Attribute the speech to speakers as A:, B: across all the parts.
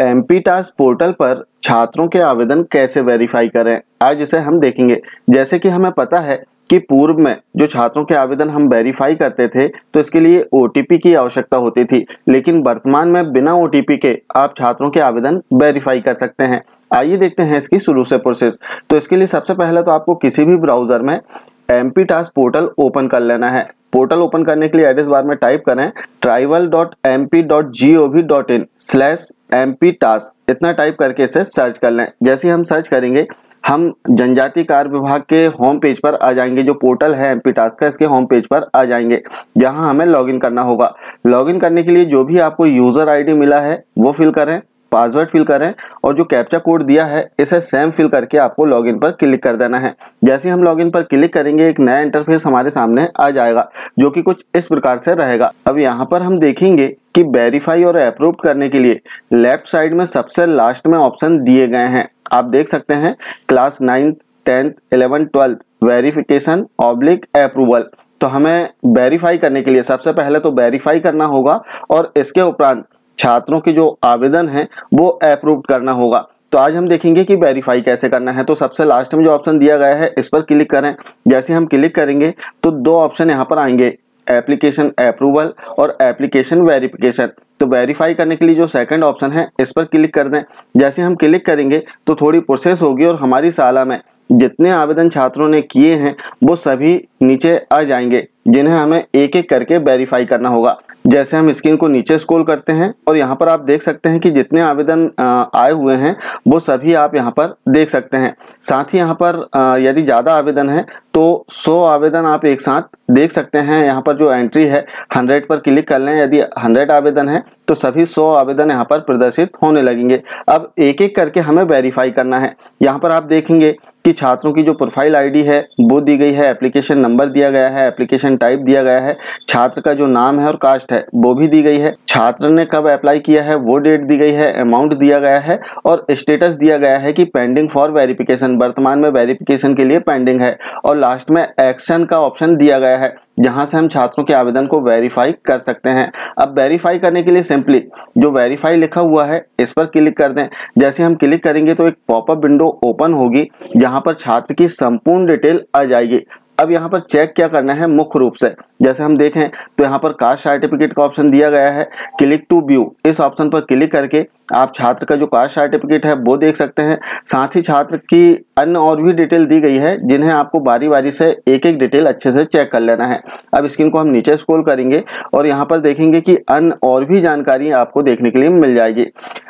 A: M P task portal पर छात्रों के आवेदन कैसे वेरीफाई करें आज इसे हम देखेंगे जैसे कि हमें पता है कि पूर्व में जो छात्रों के आवेदन हम वेरीफाई करते थे तो इसके लिए ओ की आवश्यकता होती थी लेकिन वर्तमान में बिना ओ के आप छात्रों के आवेदन वेरीफाई कर सकते हैं आइए देखते हैं इसकी शुरू से प्रोसेस तो इसके लिए सबसे पहले तो आपको किसी भी ब्राउज़र में M P task portal open कर लेना है पोर्टल ओपन करने के लिए एड्रेस बार में टाइप करें tribal dot M P dot G O V dot in slash M P task इतना टाइप करके इसे सर्च कर लें जैसे हम सर्च करेंगे हम जनजाति कार्य विभाग के होम पेज पर आ जाएंगे जो पोर्टल है एम पी टास्क का इसके होम पेज पर आ जाएंगे जहां हमें लॉगिन करना होगा लॉगिन करने के लिए जो भी आपको यूज़र आईडी मिला है वो फिल करें पासवर्ड फिल करें और जो कैप्चा कोड दिया है इसे सेम फिल करके आपको लॉगिन पर क्लिक कर देना है जैसे हम लॉगिन पर क्लिक करेंगे एक नया इंटरफेस हमारे सामने आ जाएगा जो कि कुछ इस प्रकार से रहेगा अब यहाँ पर हम देखेंगे कि वेरीफाई और अप्रूव करने के लिए लेफ्ट साइड में सबसे लास्ट में ऑप्शन दिए गए हैं आप देख सकते हैं class ninth tenth eleventh twelfth verification oblique approval तो हमें वेरीफाई करने के लिए सबसे पहले तो वेरीफाई करना होगा और इसके उपरांत छात्रों के जो आवेदन है वो अप्रूव करना होगा तो आज हम देखेंगे कि वेरीफाई कैसे करना है तो सबसे लास्ट में जो ऑप्शन दिया गया है इस पर क्लिक करें जैसे हम क्लिक करेंगे तो दो ऑप्शन यहाँ पर आएंगे एप्लीकेशन अप्रूवल और एप्लीकेशन वेरिफिकेशन तो वेरीफाई करने के लिए जो सेकंड ऑप्शन है इस पर क्लिक कर दें जैसे हम क्लिक करेंगे तो थोड़ी प्रोसेस होगी और हमारी साला में जितने आवेदन छात्रों ने किए हैं वो सभी नीचे आ जाएंगे जिन्हें हमें एक एक करके वेरीफाई करना होगा जैसे हम स्क्रीन को नीचे स्क्रॉल करते हैं और यहाँ पर आप देख सकते हैं कि जितने आवेदन आए हुए हैं वो सभी आप यहाँ पर देख सकते हैं साथ ही यहाँ पर यदि ज़्यादा आवेदन है तो 100 आवेदन आप एक साथ देख सकते हैं यहाँ पर जो एंट्री है 100 पर क्लिक कर लें यदि 100 आवेदन है तो सभी 100 आवेदन यहाँ पर प्रदर्शित होने लगेंगे अब एक एक करके हमें वेरीफाई करना है यहाँ पर आप देखेंगे कि छात्रों की जो प्रोफाइल आईडी है वो दी गई है एप्लीकेशन नंबर दिया गया है एप्लीकेशन टाइप दिया गया है छात्र का जो नाम है और कास्ट है वो भी दी गई है छात्र ने कब अप्लाई किया है वो डेट दी गई है अमाउंट दिया गया है और स्टेटस दिया गया है कि पेंडिंग फॉर वेरिफिकेशन वर्तमान में वेरिफिकेशन के लिए पेंडिंग है और लास्ट में एक्शन का ऑप्शन दिया गया है जहां से हम छात्रों के आवेदन को वेरीफाई कर सकते हैं अब वेरीफाई करने के लिए सिंपली जो वेरीफाई लिखा हुआ है इस पर क्लिक कर दें जैसे हम क्लिक करेंगे तो एक पॉपअप विंडो ओपन होगी जहां पर छात्र की संपूर्ण डिटेल आ जाएगी अब यहाँ पर चेक क्या करना है मुख्य रूप से जैसे हम देखें तो यहाँ पर कास्ट सर्टिफिकेट का ऑप्शन दिया गया है क्लिक टू व्यू इस ऑप्शन पर क्लिक करके आप छात्र का जो कास्ट सर्टिफिकेट है वो देख सकते हैं साथ ही छात्र की अन्य और भी डिटेल दी गई है जिन्हें आपको बारी बारी से एक एक डिटेल अच्छे से चेक कर लेना है अब स्क्रीन को हम नीचे स्क्रोल करेंगे और यहाँ पर देखेंगे कि अन्य और भी जानकारी आपको देखने के लिए मिल जाएगी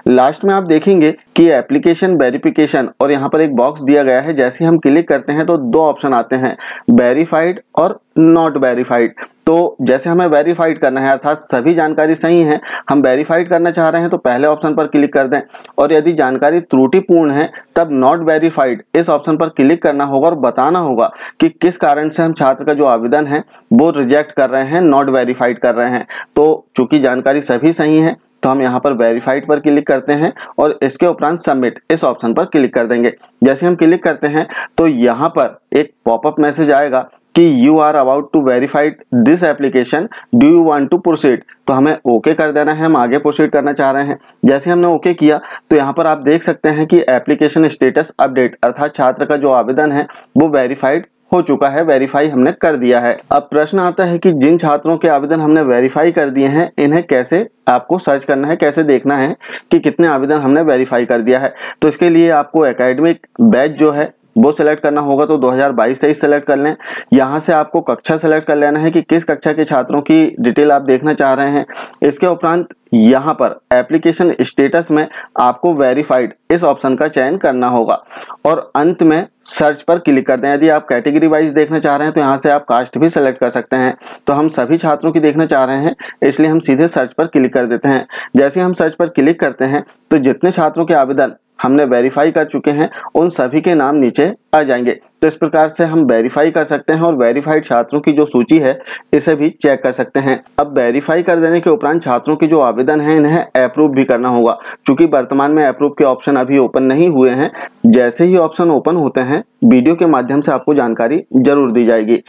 A: लास्ट में आप देखेंगे कि एप्लीकेशन वेरिफिकेशन और यहाँ पर एक बॉक्स दिया गया है जैसे हम क्लिक करते हैं तो दो ऑप्शन आते हैं वेरीफाइड और नॉट वेरीफाइड तो जैसे हमें वेरीफाइड करना है अर्थात सभी जानकारी सही है हम वेरीफाइड करना चाह रहे हैं तो पहले ऑप्शन पर क्लिक कर दें और यदि जानकारी त्रुटिपूर्ण है तब नॉट वेरीफाइड इस ऑप्शन पर क्लिक करना होगा और बताना होगा कि किस कारण से हम छात्र का जो आवेदन है वो रिजेक्ट कर रहे हैं नॉट वेरीफाइड कर रहे हैं तो चूंकि जानकारी सभी सही है तो हम यहाँ पर वेरीफाइड पर क्लिक करते हैं और इसके उपरांत सबमिट इस ऑप्शन पर क्लिक कर देंगे जैसे हम क्लिक करते हैं तो यहाँ पर एक पॉपअप मैसेज आएगा कि you are about to verified this application do you want to proceed तो हमें ओके okay कर देना है हम आगे प्रोसीड करना चाह रहे हैं जैसे हमने ओके okay किया तो यहाँ पर आप देख सकते हैं कि एप्लीकेशन स्टेटस अपडेट अर्थात छात्र का जो आवेदन है वो वेरीफाइड हो चुका है वेरीफाई हमने कर दिया है अब प्रश्न आता है कि जिन छात्रों के आवेदन हमने वेरीफाई कर दिए हैं इन्हें कैसे आपको सर्च करना है कैसे देखना है कि कितने आवेदन हमने वेरीफाई कर दिया है तो इसके लिए आपको एकेडमिक बैच जो है वो सिलेक्ट करना होगा तो 2022 ही सेलेक्ट कर लें यहाँ से आपको कक्षा सेलेक्ट कर लेना है कि किस कक्षा के छात्रों की डिटेल आप देखना चाह रहे हैं इसके उपरांत यहाँ पर एप्लीकेशन स्टेटस में आपको वेरीफाइड इस ऑप्शन का चयन करना होगा और अंत में सर्च पर क्लिक करते हैं यदि आप कैटेगरी वाइज देखना चाह रहे हैं तो यहाँ से आप कास्ट भी सेलेक्ट कर सकते हैं तो हम सभी छात्रों की देखना चाह रहे हैं इसलिए हम सीधे सर्च पर क्लिक कर देते हैं जैसे हम सर्च पर क्लिक करते हैं तो जितने छात्रों के आवेदन हमने वेरीफाई कर चुके हैं उन सभी के नाम नीचे आ जाएंगे तो इस प्रकार से हम वेरीफाई कर सकते हैं और वेरीफाइड छात्रों की जो सूची है इसे भी चेक कर सकते हैं अब वेरीफाई कर देने के उपरांत छात्रों के जो आवेदन है इन्हें अप्रूव भी करना होगा क्योंकि वर्तमान में अप्रूव के ऑप्शन अभी ओपन नहीं हुए हैं जैसे ही ऑप्शन ओपन होते हैं वीडियो के माध्यम से आपको जानकारी जरूर दी जाएगी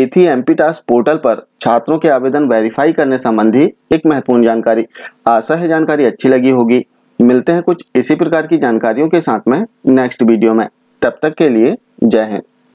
A: एथी एम पी टास्क पोर्टल पर छात्रों के आवेदन वेरीफाई करने संबंधी एक महत्वपूर्ण जानकारी आशा है जानकारी अच्छी लगी होगी मिलते हैं कुछ इसी प्रकार की जानकारियों के साथ में नेक्स्ट वीडियो में तब तक के लिए जय हिंद